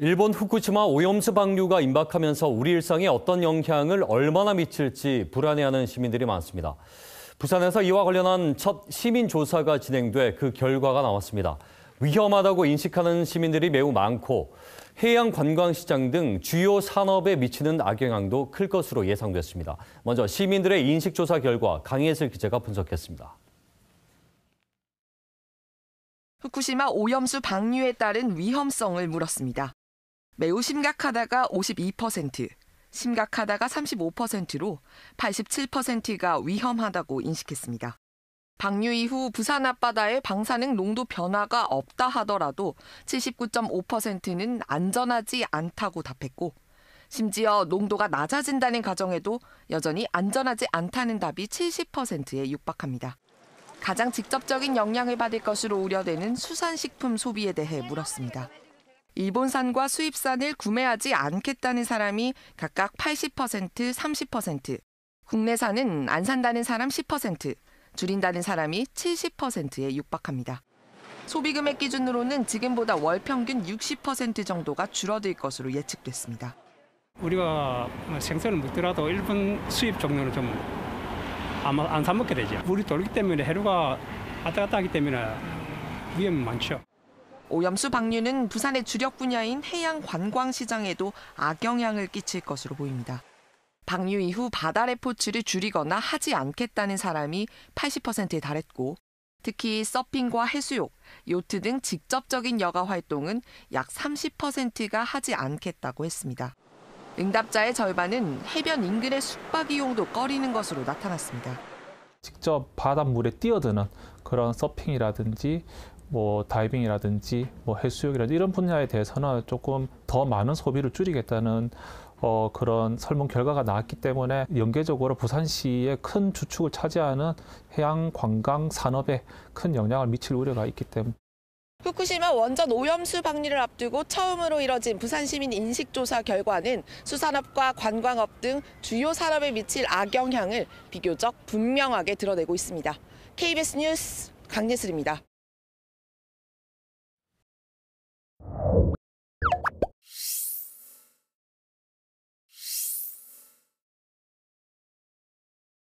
일본 후쿠시마 오염수 방류가 임박하면서 우리 일상에 어떤 영향을 얼마나 미칠지 불안해하는 시민들이 많습니다. 부산에서 이와 관련한 첫 시민 조사가 진행돼 그 결과가 나왔습니다. 위험하다고 인식하는 시민들이 매우 많고 해양 관광 시장 등 주요 산업에 미치는 악영향도 클 것으로 예상됐습니다. 먼저 시민들의 인식 조사 결과 강예슬 기자가 분석했습니다. 후쿠시마 오염수 방류에 따른 위험성을 물었습니다. 매우 심각하다가 52%, 심각하다가 35%로 87%가 위험하다고 인식했습니다. 방류 이후 부산 앞바다의 방사능 농도 변화가 없다 하더라도 79.5%는 안전하지 않다고 답했고, 심지어 농도가 낮아진다는 가정에도 여전히 안전하지 않다는 답이 70%에 육박합니다. 가장 직접적인 영향을 받을 것으로 우려되는 수산식품 소비에 대해 물었습니다. 일본산과 수입산을 구매하지 않겠다는 사람이 각각 80%, 30%, 국내산은 안 산다는 사람 10%, 줄인다는 사람이 70%에 육박합니다. 소비금액 기준으로는 지금보다 월 평균 60% 정도가 줄어들 것으로 예측됐습니다. 우리가 생선을 먹더라도 일본 수입 종류는 좀 아마 안 사먹게 되죠. 물이 돌기 때문에 해류가 왔다 갔다 하기 때문에 위험 많죠. 오염수 방류는 부산의 주력 분야인 해양 관광 시장에도 악영향을 끼칠 것으로 보입니다. 방류 이후 바다 레포츠를 줄이거나 하지 않겠다는 사람이 80%에 달했고 특히 서핑과 해수욕, 요트 등 직접적인 여가 활동은 약 30%가 하지 않겠다고 했습니다. 응답자의 절반은 해변 인근의 숙박 이용도 꺼리는 것으로 나타났습니다. 직접 바닷물에 뛰어드는 그런 서핑이라든지 뭐 다이빙이라든지 뭐 해수욕이라든지 이런 분야에 대해서는 조금 더 많은 소비를 줄이겠다는 어, 그런 설문 결과가 나왔기 때문에 연계적으로 부산시의 큰 주축을 차지하는 해양 관광 산업에 큰 영향을 미칠 우려가 있기 때문에. 후쿠시마 원전 오염수 방류를 앞두고 처음으로 이뤄진 부산시민 인식조사 결과는 수산업과 관광업 등 주요 산업에 미칠 악영향을 비교적 분명하게 드러내고 있습니다. KBS 뉴스 강예슬입니다.